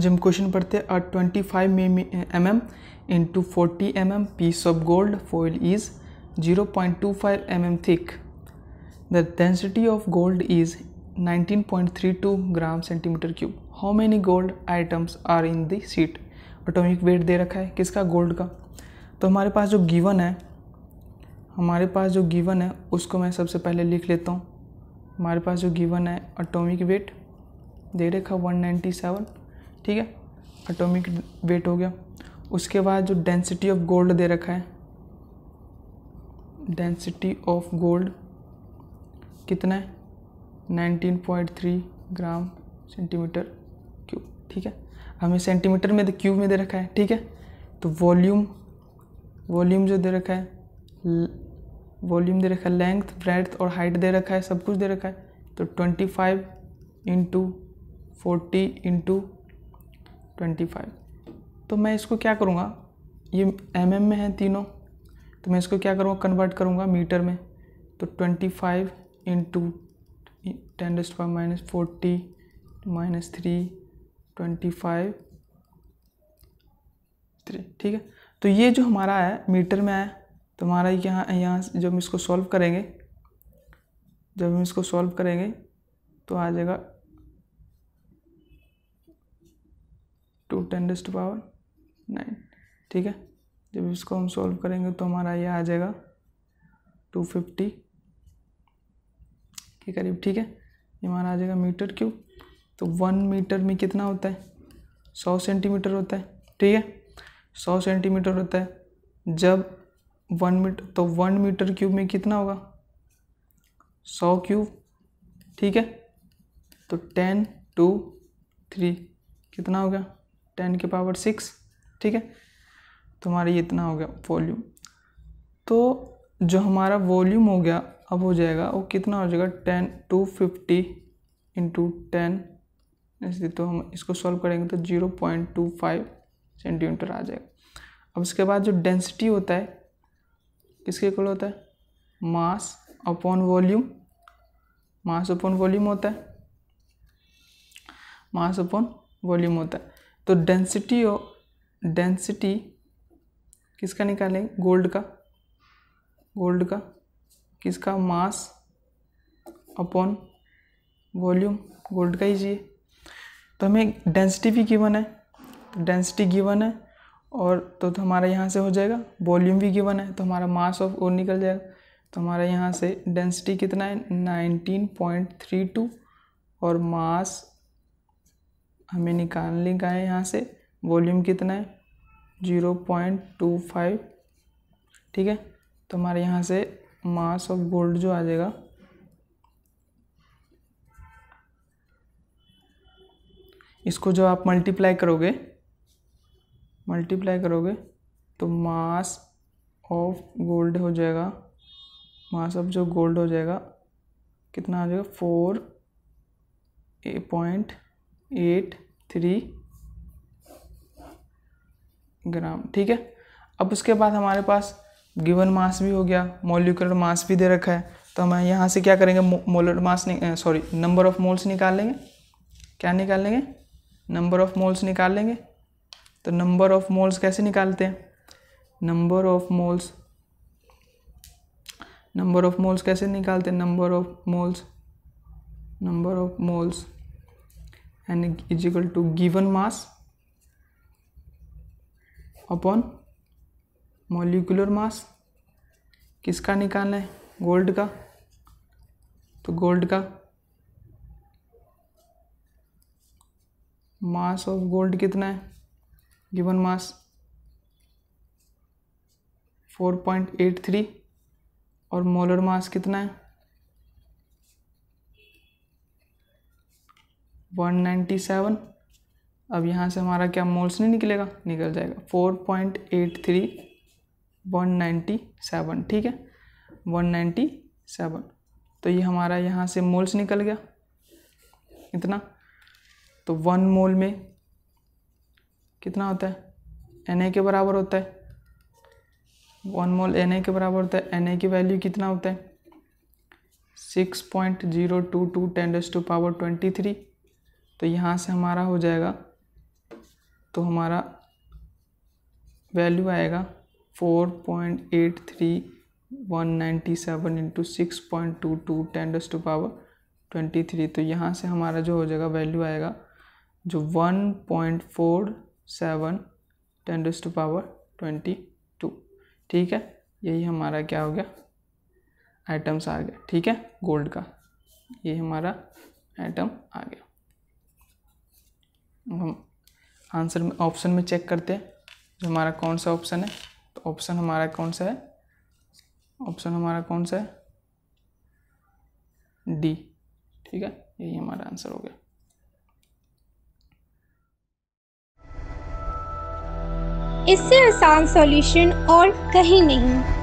जब हम क्वेश्चन पढ़ते हैं twenty five M M into forty M M piece of gold foil is zero point two five M M thick the density of gold is nineteen point three two gram centimetre cube how many gold items are in the sheet atomic weight दे रखा है किसका gold का तो हमारे पास जो given है हमारे पास जो गिवन है उसको मैं सबसे पहले लिख लेता हूँ हमारे पास जो गिवन है अटोमिक वेट दे रखा वन नाइन्टी सेवन ठीक है एटॉमिक वेट हो गया उसके बाद जो डेंसिटी ऑफ गोल्ड दे रखा है डेंसिटी ऑफ गोल्ड कितना है 19.3 ग्राम सेंटीमीटर क्यूब ठीक है हमें सेंटीमीटर में क्यूब में दे रखा है ठीक है तो वॉल्यूम वॉल्यूम जो दे रखा है वॉल्यूम दे रखा है लेंथ ब्रेथ और हाइट दे रखा है सब कुछ दे रखा है तो 25 five into forty into twenty five तो मैं इसको क्या करूँगा ये एम mm में है तीनों तो मैं इसको क्या करूँगा कन्वर्ट करूँगा मीटर में तो twenty five into ten raised five minus forty minus three twenty five three ठीक है तो ये जो हमारा है मीटर में आया तो हमारा यहाँ यहाँ जब हम इसको सॉल्व करेंगे जब हम इसको सॉल्व करेंगे तो आ जाएगा two ten raise to power nine ठीक है जब इसको हम सॉल्व करेंगे तो हमारा ये आ जाएगा टू फिफ्टी के करीब ठीक है ये हमारा आ जाएगा मीटर क्यूब तो वन मीटर में कितना होता है सौ सेंटीमीटर होता है ठीक है सौ सेंटीमीटर होता है जब वन मीटर तो वन मीटर क्यूब में कितना होगा सौ क्यूब ठीक है तो टेन टू थ्री कितना हो गया टेन के पावर सिक्स ठीक है तो हमारा ये इतना हो गया वॉल्यूम तो जो हमारा वॉल्यूम हो गया अब हो जाएगा वो कितना हो जाएगा ten two fifty into ten ऐसे तो हम इसको सॉल्व करेंगे तो zero point two five centimetre आ जाएगा अब उसके बाद जो डेंसिटी होता है किसके इक्वल होता है mass upon volume mass upon volume होता है मास अपॉन वॉल्यूम होता है तो डेंसिटी डेंसिटी किसका निकालें गोल्ड का गोल्ड का किसका मास अपॉन वॉल्यूम गोल्ड का ही चाहिए तो हमें डेंसिटी भी गिवन है तो डेंसिटी गिवन है और तो, तो हमारा यहाँ से हो जाएगा वॉल्यूम भी गिवन है तो हमारा मास ऑफ और निकल जाएगा तो हमारा यहाँ से डेंसिटी कितना है नाइनटीन पॉइंट थ्री टू और मास हमें निकालने का है यहाँ से वॉल्यूम कितना है जीरो पॉइंट टू फाइव ठीक है तो हमारे यहाँ से मास ऑफ गोल्ड जो आ जाएगा इसको जो आप मल्टीप्लाई करोगे मल्टीप्लाई करोगे तो मास ऑफ गोल्ड हो जाएगा मास ऑफ जो गोल्ड हो जाएगा कितना आ जाएगा four uh point eight three gram ठीक है अब उसके बाद हमारे पास गिवन मास भी हो गया मोलिकुलर मास भी दे रखा है तो हम यहाँ से क्या करेंगे molar mass sorry number of moles निकाल लेंगे क्या निकाल लेंगे नंबर ऑफ मोल्स निकाल लेंगे तो नंबर ऑफ मोल्स कैसे निकालते हैं number of moles number of moles कैसे निकालते हैं number of moles number of moles and is equal to given mass upon molecular mass किसका निकालना है गोल्ड का तो गोल्ड का मास ऑफ गोल्ड कितना है गिवन मास 4.83 और मोलर मास कितना है 197 अब यहाँ से हमारा क्या मोल्स नहीं निकलेगा निकल जाएगा 4.83 197 ठीक है 197 तो ये हमारा यहाँ से मोल्स निकल गया इतना तो वन मोल में कितना होता है एन के बराबर होता है वन मोल एन के बराबर होता है एन की वैल्यू कितना होता है six point zero two two ten raise to power twenty three तो यहाँ से हमारा हो जाएगा तो हमारा वैल्यू आएगा four point eight three one ninety seven into six point two two ten raise to power twenty three तो यहाँ से हमारा जो हो जाएगा वैल्यू आएगा जो one point four seven ten raise to power twenty two ठीक है यही हमारा क्या हो गया आइटम्स आ गया ठीक है गोल्ड का ये हमारा आइटम आ गया हम हम्म। आंसर में ऑप्शन में चेक करते हैं जो हमारा कौन सा ऑप्शन है तो ऑप्शन हमारा कौन सा है ऑप्शन हमारा कौन सा है डी ठीक है यही हमारा आंसर हो गया इससे आसान सॉल्यूशन और कहीं नहीं